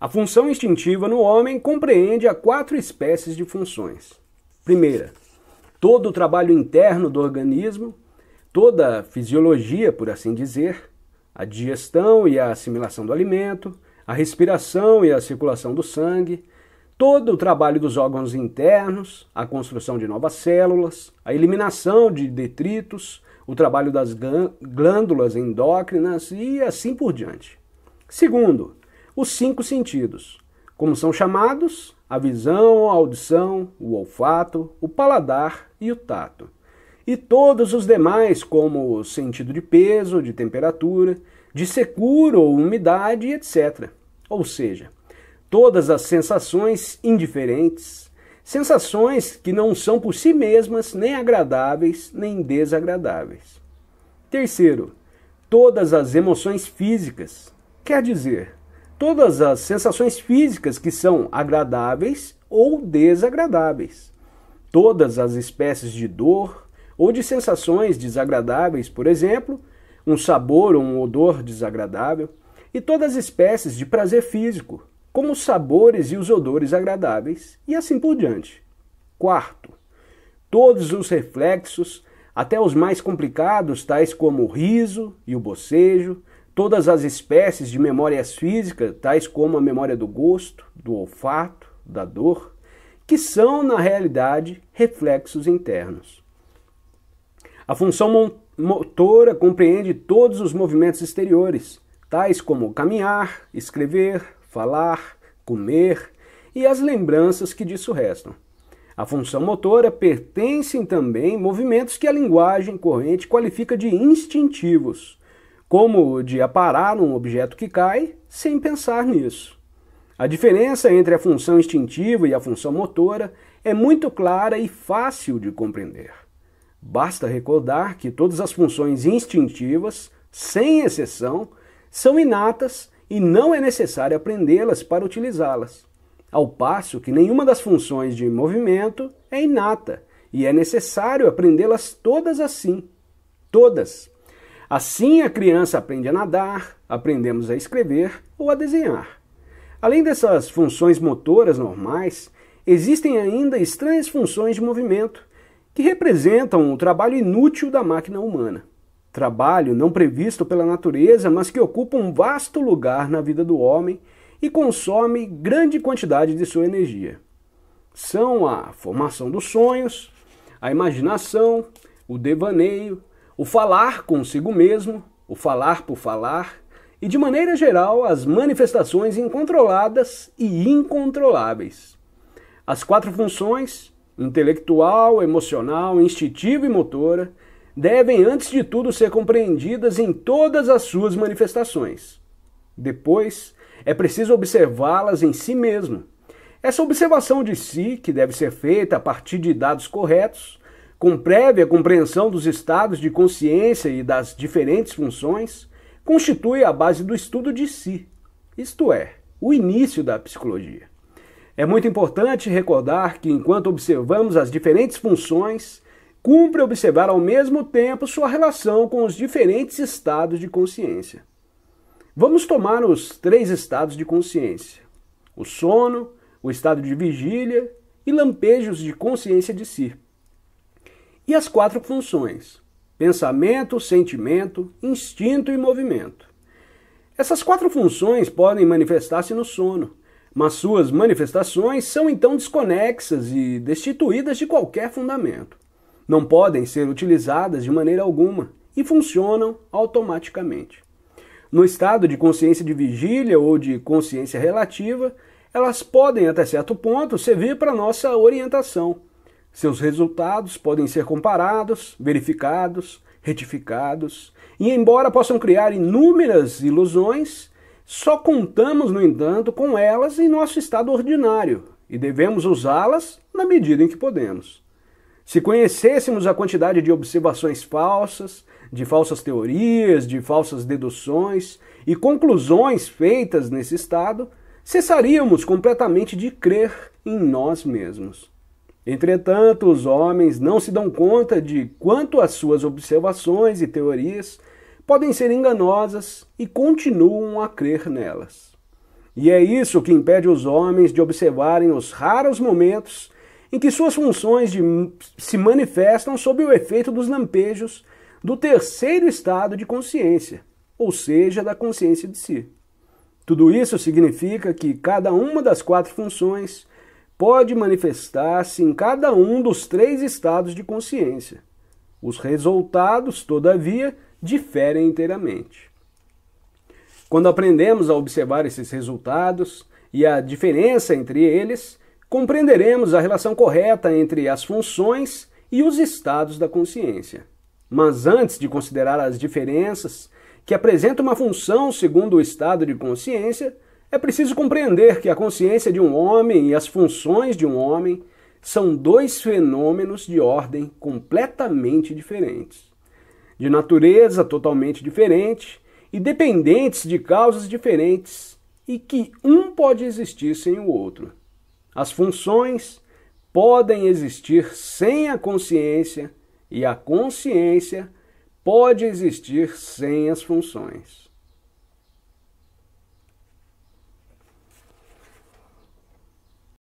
A função instintiva no homem compreende a quatro espécies de funções. Primeira, todo o trabalho interno do organismo, toda a fisiologia, por assim dizer, a digestão e a assimilação do alimento, a respiração e a circulação do sangue, todo o trabalho dos órgãos internos, a construção de novas células, a eliminação de detritos, o trabalho das glândulas endócrinas e assim por diante. Segundo, os cinco sentidos, como são chamados a visão, a audição, o olfato, o paladar e o tato. E todos os demais, como o sentido de peso, de temperatura, de secura ou umidade, etc. Ou seja, todas as sensações indiferentes, sensações que não são por si mesmas nem agradáveis nem desagradáveis. Terceiro, todas as emoções físicas, quer dizer, todas as sensações físicas que são agradáveis ou desagradáveis, todas as espécies de dor ou de sensações desagradáveis, por exemplo, um sabor ou um odor desagradável, e todas as espécies de prazer físico, como os sabores e os odores agradáveis, e assim por diante. Quarto, todos os reflexos, até os mais complicados, tais como o riso e o bocejo, Todas as espécies de memórias físicas, tais como a memória do gosto, do olfato, da dor, que são, na realidade, reflexos internos. A função motora compreende todos os movimentos exteriores, tais como caminhar, escrever, falar, comer e as lembranças que disso restam. A função motora pertencem também movimentos que a linguagem corrente qualifica de instintivos, como de aparar um objeto que cai sem pensar nisso. A diferença entre a função instintiva e a função motora é muito clara e fácil de compreender. Basta recordar que todas as funções instintivas, sem exceção, são inatas e não é necessário aprendê-las para utilizá-las. Ao passo que nenhuma das funções de movimento é inata e é necessário aprendê-las todas assim. Todas, Assim a criança aprende a nadar, aprendemos a escrever ou a desenhar. Além dessas funções motoras normais, existem ainda estranhas funções de movimento que representam o trabalho inútil da máquina humana. Trabalho não previsto pela natureza, mas que ocupa um vasto lugar na vida do homem e consome grande quantidade de sua energia. São a formação dos sonhos, a imaginação, o devaneio, o falar consigo mesmo, o falar por falar e, de maneira geral, as manifestações incontroladas e incontroláveis. As quatro funções intelectual, emocional, instintiva e motora devem, antes de tudo, ser compreendidas em todas as suas manifestações. Depois, é preciso observá-las em si mesmo. Essa observação de si, que deve ser feita a partir de dados corretos, com prévia compreensão dos estados de consciência e das diferentes funções, constitui a base do estudo de si, isto é, o início da psicologia. É muito importante recordar que, enquanto observamos as diferentes funções, cumpre observar ao mesmo tempo sua relação com os diferentes estados de consciência. Vamos tomar os três estados de consciência: o sono, o estado de vigília e lampejos de consciência de si e as quatro funções: pensamento, sentimento, instinto e movimento. Essas quatro funções podem manifestar-se no sono, mas suas manifestações são então desconexas e destituídas de qualquer fundamento. Não podem ser utilizadas de maneira alguma e funcionam automaticamente. No estado de consciência de vigília ou de consciência relativa, elas podem, até certo ponto, servir para nossa orientação seus resultados podem ser comparados, verificados, retificados, e embora possam criar inúmeras ilusões, só contamos, no entanto, com elas em nosso estado ordinário e devemos usá-las na medida em que podemos. Se conhecêssemos a quantidade de observações falsas, de falsas teorias, de falsas deduções e conclusões feitas nesse estado, cessaríamos completamente de crer em nós mesmos. Entretanto, os homens não se dão conta de quanto as suas observações e teorias podem ser enganosas e continuam a crer nelas. E é isso que impede os homens de observarem os raros momentos em que suas funções de, se manifestam sob o efeito dos lampejos do terceiro estado de consciência, ou seja, da consciência de si. Tudo isso significa que cada uma das quatro funções pode manifestar-se em cada um dos três estados de consciência. Os resultados, todavia, diferem inteiramente. Quando aprendemos a observar esses resultados e a diferença entre eles, compreenderemos a relação correta entre as funções e os estados da consciência. Mas antes de considerar as diferenças que apresenta uma função segundo o estado de consciência, é preciso compreender que a consciência de um homem e as funções de um homem são dois fenômenos de ordem completamente diferentes, de natureza totalmente diferente e dependentes de causas diferentes, e que um pode existir sem o outro. As funções podem existir sem a consciência e a consciência pode existir sem as funções.